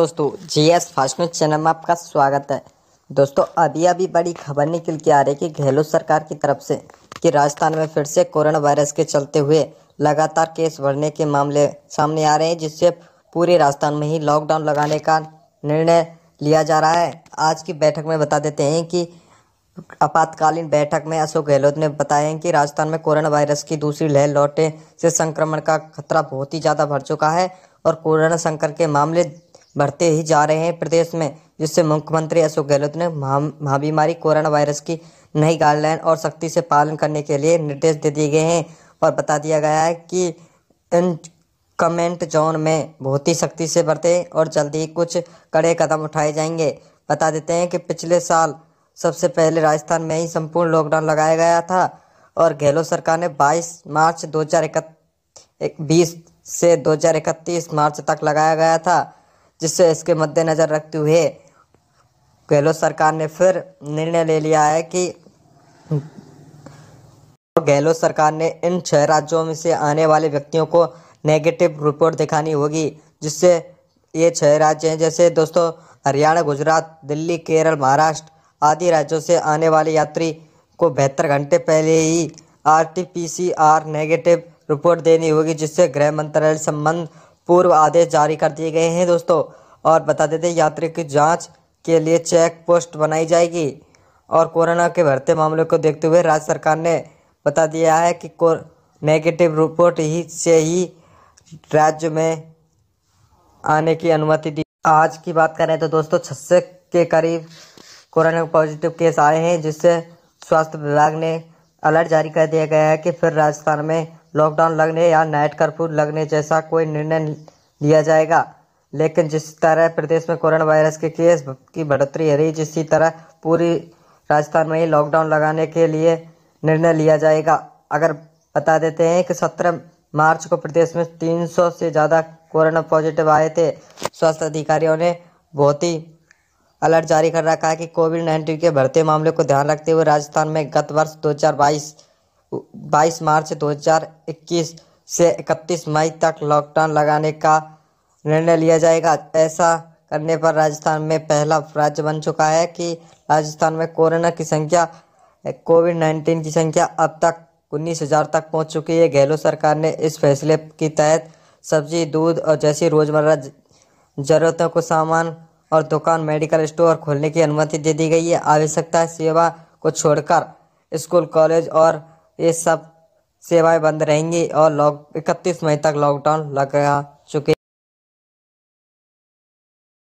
दोस्तों G S fast news channel में आपका स्वागत है दोस्तों अभी अभी बड़ी खबर निकल के आ रही है कि गहलोत सरकार की तरफ से कि राजस्थान में फिर से कोरोना वायरस के चलते हुए लगातार केस बढ़ने के मामले सामने आ रहे हैं जिससे पूरे राजस्थान में ही लॉकडाउन लगाने का निर्णय लिया जा रहा है आज की बैठक में बता देते हैं कि आपातकालीन बैठक में अशोक गहलोत ने बताया कि राजस्थान में कोरोना वायरस की दूसरी लहर लौटे से संक्रमण का खतरा बहुत ही ज़्यादा बढ़ चुका है और कोरोना संकट के मामले बढ़ते ही जा रहे हैं प्रदेश में जिससे मुख्यमंत्री अशोक गहलोत ने महाबीमारी कोरोना वायरस की नई गाइडलाइन और सख्ती से पालन करने के लिए निर्देश दे दिए गए हैं और बता दिया गया है कि इन कमेंट जोन में बहुत ही सख्ती से बरते और जल्दी ही कुछ कड़े कदम उठाए जाएंगे बता देते हैं कि पिछले साल सबसे पहले राजस्थान में ही संपूर्ण लॉकडाउन लगाया गया था और गहलोत सरकार ने 22 मार्च दो 2021 से दो मार्च तक लगाया गया था जिससे इसके मद्देनज़र रखते हुए गहलोत सरकार ने फिर निर्णय ले लिया है कि गहलोत सरकार ने इन छह राज्यों में से आने वाले व्यक्तियों को नेगेटिव रिपोर्ट दिखानी होगी जिससे ये छह राज्य हैं जैसे दोस्तों हरियाणा गुजरात दिल्ली केरल महाराष्ट्र आदि राज्यों से आने वाले यात्री को बेहतर घंटे पहले ही R T P C R negative report देनी होगी जिससे गृह मंत्रालय संबंध पूर्व आदेश जारी कर दिए गए हैं दोस्तों और बता देते यात्रियों की जाँच के लिए चेक पोस्ट बनाई जाएगी और कोरोना के बढ़ते मामलों को देखते हुए राज्य सरकार ने बता दिया है कि नेगेटिव रिपोर्ट ही से ही राज्य में आने की अनुमति दी आज की बात करें तो दोस्तों छस्से के करीब कोरोना पॉजिटिव केस आए हैं जिससे स्वास्थ्य विभाग ने अलर्ट जारी कर दिया गया है कि फिर राजस्थान में लॉकडाउन लगने या नाइट कर्फ्यू लगने जैसा कोई निर्णय लिया जाएगा लेकिन जिस तरह प्रदेश में कोरोना वायरस के केस की बढ़ोतरी रही जिसी तरह पूरी राजस्थान में ही लॉकडाउन लगाने के लिए निर्णय लिया जाएगा अगर बता देते हैं कि सत्रह मार्च को प्रदेश में 300 से ज़्यादा कोरोना पॉजिटिव आए थे स्वास्थ्य अधिकारियों ने बहुत ही अलर्ट जारी कर रखा है कि कोविड नाइन्टीन के बढ़ते मामले को ध्यान रखते हुए राजस्थान में गत वर्ष 2022 22 मार्च 2021 से 31 मई तक लॉकडाउन लगाने का निर्णय लिया जाएगा ऐसा करने पर राजस्थान में पहला राज्य बन चुका है कि राजस्थान में कोरोना की संख्या कोविड नाइन्टीन की संख्या अब तक उन्नीस हज़ार तक पहुंच चुकी है गहलोत सरकार ने इस फैसले के तहत सब्जी दूध और जैसी रोज़मर्रा ज़रूरतों को सामान और दुकान मेडिकल स्टोर खोलने की अनुमति दे दी गई है आवश्यकता सेवा को छोड़कर स्कूल कॉलेज और ये सब सेवाएं बंद रहेंगी और लॉक इकतीस मई तक लॉकडाउन लगा चुके